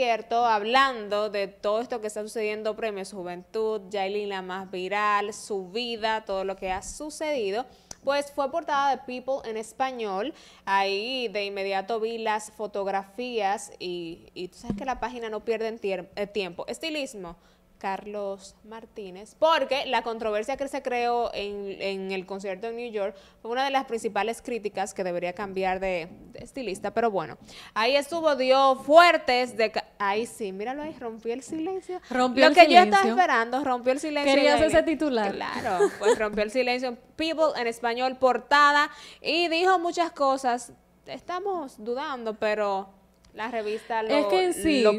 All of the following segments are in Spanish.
Cierto, hablando de todo esto que está sucediendo, premio Juventud, Yailin la más viral, su vida, todo lo que ha sucedido, pues fue portada de People en español. Ahí de inmediato vi las fotografías y, y tú sabes que la página no pierde eh, tiempo. Estilismo Carlos Martínez, porque la controversia que se creó en, el concierto en New York fue una de las principales críticas que debería cambiar de, estilista, pero bueno, ahí estuvo, dio fuertes de... Ahí sí, míralo ahí, rompió el silencio. Rompió Lo que yo estaba esperando, rompió el silencio. Querías ese titular. Claro, pues rompió el silencio. People en español, portada, y dijo muchas cosas. Estamos dudando, pero la revista lo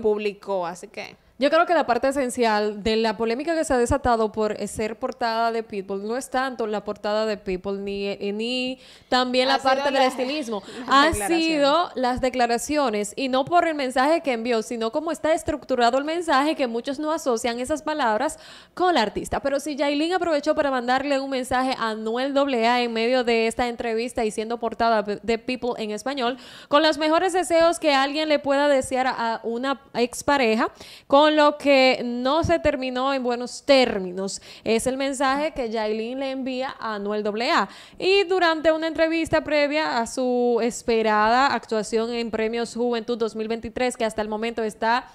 publicó, así que... Yo creo que la parte esencial de la polémica que se ha desatado por ser portada de People no es tanto la portada de People ni, eh, ni también la parte del estilismo. Ha sido las declaraciones y no por el mensaje que envió, sino cómo está estructurado el mensaje que muchos no asocian esas palabras con la artista. Pero si Jailín aprovechó para mandarle un mensaje a Noel a en medio de esta entrevista y siendo portada de People en español, con los mejores deseos que alguien le pueda desear a una expareja, con lo que no se terminó en buenos términos. Es el mensaje que Yailin le envía a Anuel AA. Y durante una entrevista previa a su esperada actuación en Premios Juventud 2023, que hasta el momento está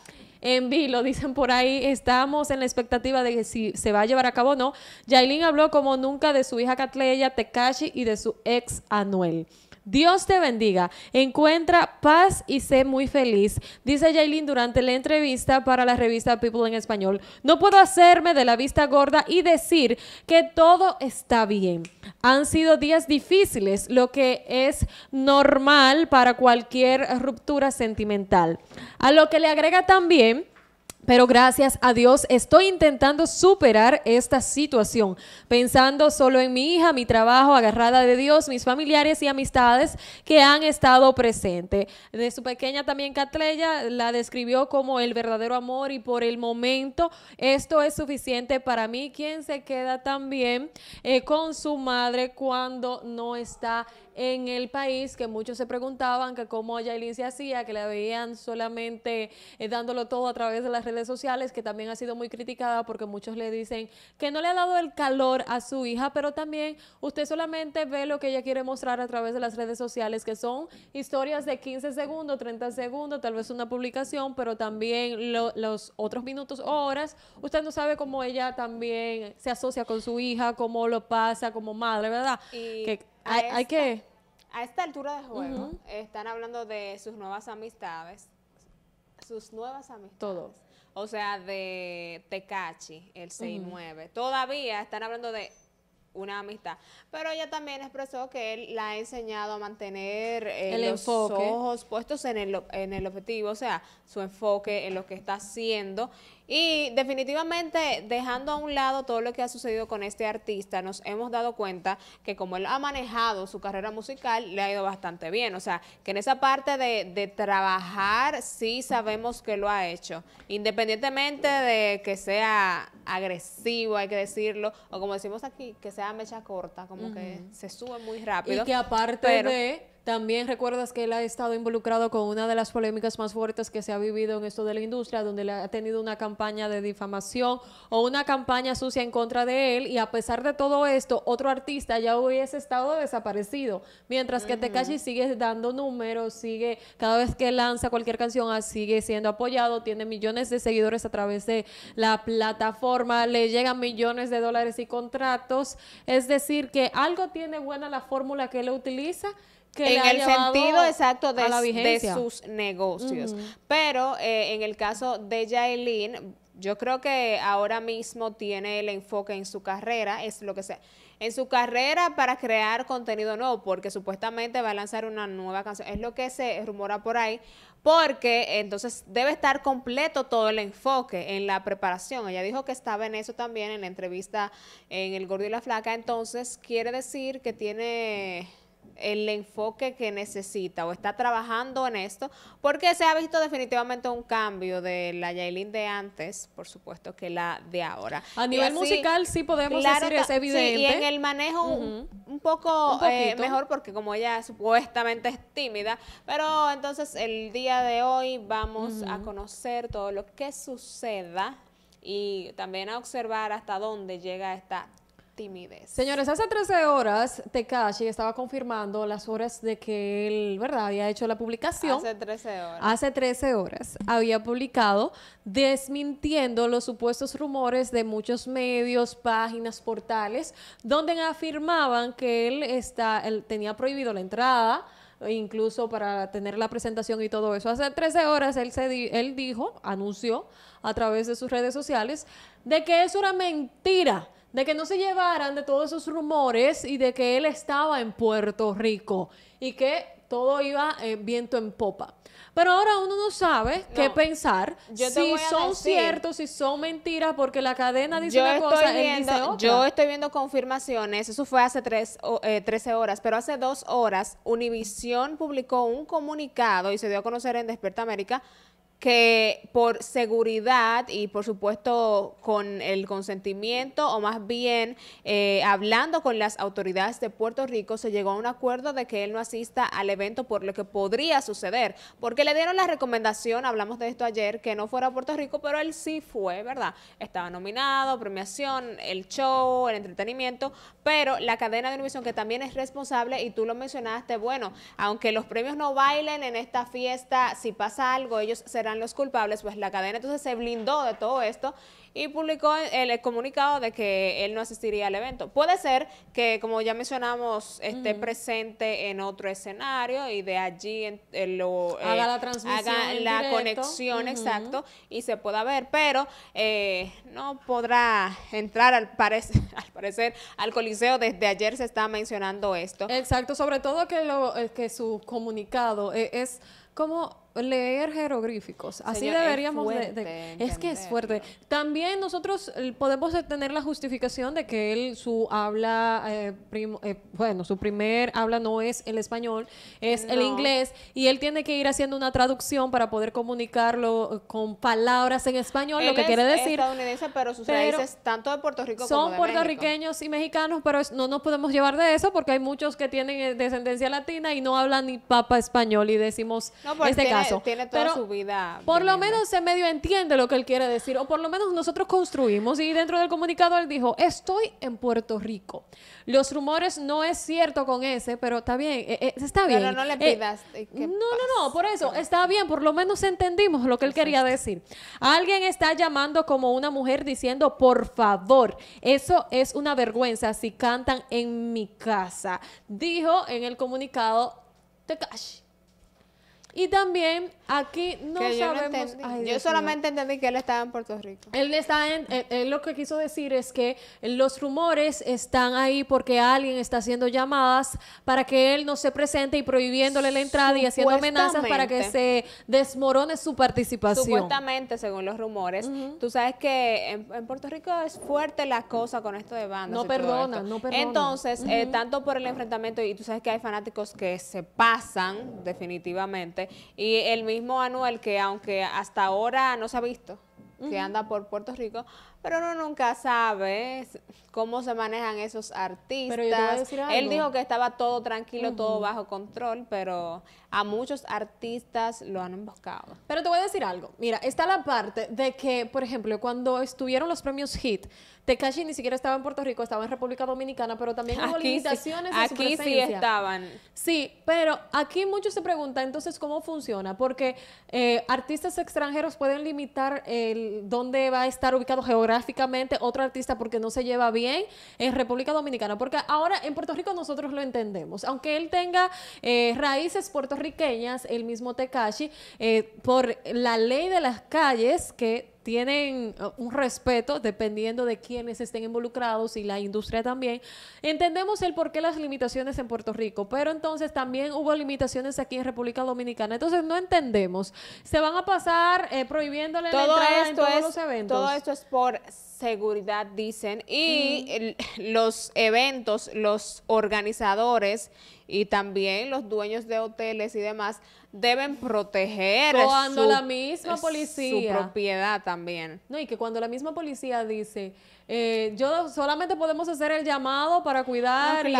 en lo dicen por ahí, estamos en la expectativa de que si se va a llevar a cabo o no. Yailin habló como nunca de su hija Catleya, Tekashi y de su ex Anuel. Dios te bendiga. Encuentra paz y sé muy feliz, dice Jailin durante la entrevista para la revista People en Español. No puedo hacerme de la vista gorda y decir que todo está bien. Han sido días difíciles, lo que es normal para cualquier ruptura sentimental. A lo que le agrega también pero gracias a Dios estoy intentando superar esta situación, pensando solo en mi hija, mi trabajo, agarrada de Dios, mis familiares y amistades que han estado presentes. De su pequeña también Catleya la describió como el verdadero amor y por el momento esto es suficiente para mí, quien se queda también eh, con su madre cuando no está en el país, que muchos se preguntaban que cómo Yailin se hacía, que la veían solamente eh, dándolo todo a través de las redes sociales, que también ha sido muy criticada porque muchos le dicen que no le ha dado el calor a su hija, pero también usted solamente ve lo que ella quiere mostrar a través de las redes sociales, que son historias de 15 segundos, 30 segundos, tal vez una publicación, pero también los otros minutos horas, usted no sabe cómo ella también se asocia con su hija, cómo lo pasa como madre, ¿verdad? que hay, hay, que a esta altura de juego, están hablando de sus nuevas amistades. Sus nuevas amistades. Todos, O sea, de Tecachi, el 69. Todavía están hablando de una amistad. Pero ella también expresó que él la ha enseñado a mantener eh, los ojos puestos en el, en el objetivo, o sea, su enfoque en lo que está haciendo y definitivamente, dejando a un lado todo lo que ha sucedido con este artista, nos hemos dado cuenta que como él ha manejado su carrera musical, le ha ido bastante bien. O sea, que en esa parte de, de trabajar, sí sabemos que lo ha hecho. Independientemente de que sea agresivo, hay que decirlo, o como decimos aquí, que sea mecha corta, como que se sube muy rápido. Y que aparte de también recuerdas que él ha estado involucrado con una de las polémicas más fuertes que se ha vivido en esto de la industria, donde le ha tenido una campaña de difamación o una campaña sucia en contra de él y a pesar de todo esto, otro artista ya hubiese estado desaparecido, mientras que Tekashi sigue dando números, sigue cada vez que lanza cualquier canción, ah, sigue siendo apoyado, tiene millones de seguidores a través de la plataforma, le llegan millones de dólares y contratos, es decir que algo tiene buena la fórmula que él utiliza en el sentido exacto de, sus negocios. Pero eh, en el caso de Yaelin, yo creo que ahora mismo tiene el enfoque en su carrera, es lo que sea, en su carrera para crear contenido nuevo, porque supuestamente va a lanzar una nueva canción, es lo que se rumora por ahí, porque entonces debe estar completo todo el enfoque en la preparación. Ella dijo que estaba en eso también en la entrevista en El Gordo y la Flaca, entonces quiere decir que tiene el enfoque que necesita o está trabajando en esto, porque se ha visto definitivamente un cambio de la Yailin de antes, por supuesto, que la de ahora. A nivel musical sí podemos decir, es evidente. y en el manejo un, poco eh, mejor, porque como ella supuestamente es tímida, pero entonces el día de hoy vamos a conocer todo lo que suceda y también a observar hasta dónde llega esta Señores, hace 13 horas Tekashi estaba confirmando las horas de que él, ¿verdad? Había hecho la publicación. Hace 13 horas. Hace 13 horas había publicado desmintiendo los supuestos rumores de muchos medios, páginas, portales, donde afirmaban que él, está, él tenía prohibido la entrada incluso para tener la presentación y todo eso. Hace 13 horas él, se él dijo, anunció a través de sus redes sociales, de que es una mentira de que no se llevaran de todos esos rumores y de que él estaba en Puerto Rico y que todo iba eh, viento en popa. Pero ahora uno no sabe qué pensar, si son ciertos, si son mentiras, porque la cadena dice yo una estoy cosa, viendo, dice otra. Yo estoy viendo confirmaciones, eso fue hace tres, o 13 eh, horas, pero hace dos horas Univision publicó un comunicado y se dio a conocer en Desperta América que por seguridad y por supuesto con el consentimiento o más bien eh, hablando con las autoridades de Puerto Rico se llegó a un acuerdo de que él no asista al evento por lo que podría suceder, porque le dieron la recomendación, hablamos de esto ayer, que no fuera a Puerto Rico, pero él sí fue, ¿verdad? Estaba nominado, premiación, el show, el entretenimiento, pero la cadena de televisión que también es responsable y tú lo mencionaste, bueno, aunque los premios no bailen en esta fiesta, si pasa algo, ellos serán los culpables, pues la cadena entonces se blindó de todo esto y publicó el comunicado de que él no asistiría al evento. Puede ser que, como ya mencionamos, esté mm. presente en otro escenario y de allí eh, lo, eh, haga la transmisión, conexión, exacto, y se pueda ver, pero eh, no podrá entrar al, parecer, al parecer al coliseo. Desde ayer se está mencionando esto. Exacto, sobre todo que, lo, que su comunicado es como leer jeroglíficos. Así deberíamos es, es que es fuerte. También nosotros eh, podemos tener la justificación de que él su habla eh, eh, bueno, su primer habla no es el español, es el inglés y él tiene que ir haciendo una traducción para poder comunicarlo con palabras en español, lo que quiere decir estadounidense, pero sus tanto de Puerto Rico son como de puertorriqueños y mexicanos, pero no nos podemos llevar de eso porque hay muchos que tienen descendencia latina y no hablan ni papa español y decimos este caso tiene toda su vida. Por lo menos se medio entiende lo que él quiere decir, o por lo menos nosotros construimos. Y dentro del comunicado él dijo: Estoy en Puerto Rico. Los rumores no es cierto con ese, pero está bien, e, e, está bien. Pero no le eh, pidas. Eh, no, no, no, por eso, está bien, por lo menos entendimos lo que él quería decir. Alguien está llamando como una mujer diciendo, por favor, eso es una vergüenza si cantan en mi casa. Dijo en el comunicado Cash y también aquí no sabemos. Yo, solamente entendí que él estaba en Puerto Rico. Él está en. Eh, él, lo que quiso decir es que los rumores están ahí porque alguien está haciendo llamadas para que él no se presente y prohibiéndole la entrada y haciendo amenazas para que se desmorone su participación. Supuestamente, según los rumores. Tú sabes que en, Puerto Rico es fuerte la cosa con esto de bandas. No perdona, Entonces, eh, tanto por el enfrentamiento, y tú sabes que hay fanáticos que se pasan, definitivamente y el mismo Anuel que aunque hasta ahora no se ha visto, que anda por Puerto Rico, pero uno nunca sabe cómo se manejan esos artistas. Él dijo que estaba todo tranquilo, todo bajo control, pero a muchos artistas lo han emboscado. Pero te voy a decir algo. Mira, está la parte de que, por ejemplo, cuando estuvieron los premios HIT, Tekashi ni siquiera estaba en Puerto Rico, estaba en República Dominicana, pero también hubo aquí limitaciones sí, Aquí sí estaban. Sí, pero aquí muchos se preguntan entonces cómo funciona, porque eh, artistas extranjeros pueden limitar el dónde va a estar ubicado geográficamente gráficamente otro artista porque no se lleva bien en República Dominicana. Porque ahora en Puerto Rico nosotros lo entendemos. Aunque él tenga eh, raíces puertorriqueñas, el mismo Tekashi, eh, por la ley de las calles que tienen eh, un respeto dependiendo de quienes estén involucrados y la industria también. Entendemos el por qué las limitaciones en Puerto Rico, pero entonces también hubo limitaciones aquí en República Dominicana. Entonces no entendemos. Se van a pasar eh, prohibiéndole la entrada esto en todos los eventos. Todo esto es por seguridad, dicen, y mm. los eventos, los organizadores y también los dueños de hoteles y demás deben proteger cuando su, la misma policía propiedad también no y que cuando la misma policía dice eh, yo solamente podemos hacer el llamado para cuidar y,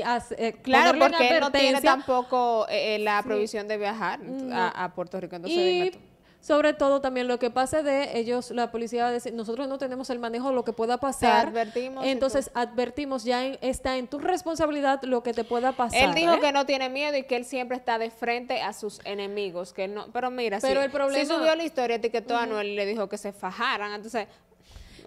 ah, y claro eh, porque no tiene tampoco eh, la prohibición de viajar mm. a, Puerto Rico entonces sobre todo también lo que pase de ellos, la policía va a decir, nosotros no tenemos el manejo de lo que pueda pasar. Te advertimos. Entonces advertimos, ya está en tu responsabilidad lo que te pueda pasar. Él dijo ¿eh? que no tiene miedo y que él siempre está de frente a sus enemigos, que no, pero mira, si, subió la historia, etiquetó a Noel y le dijo que se fajaran, entonces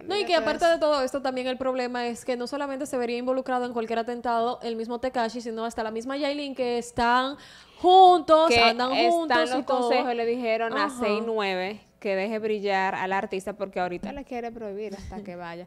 no, y que aparte de todo esto, también el problema es que no solamente se vería involucrado en cualquier atentado el mismo Tekashi, sino hasta la misma Yailin que están juntos, que andan están juntos. los y consejos le dijeron a 6 9 que deje brillar al artista porque ahorita le quiere prohibir hasta que vaya.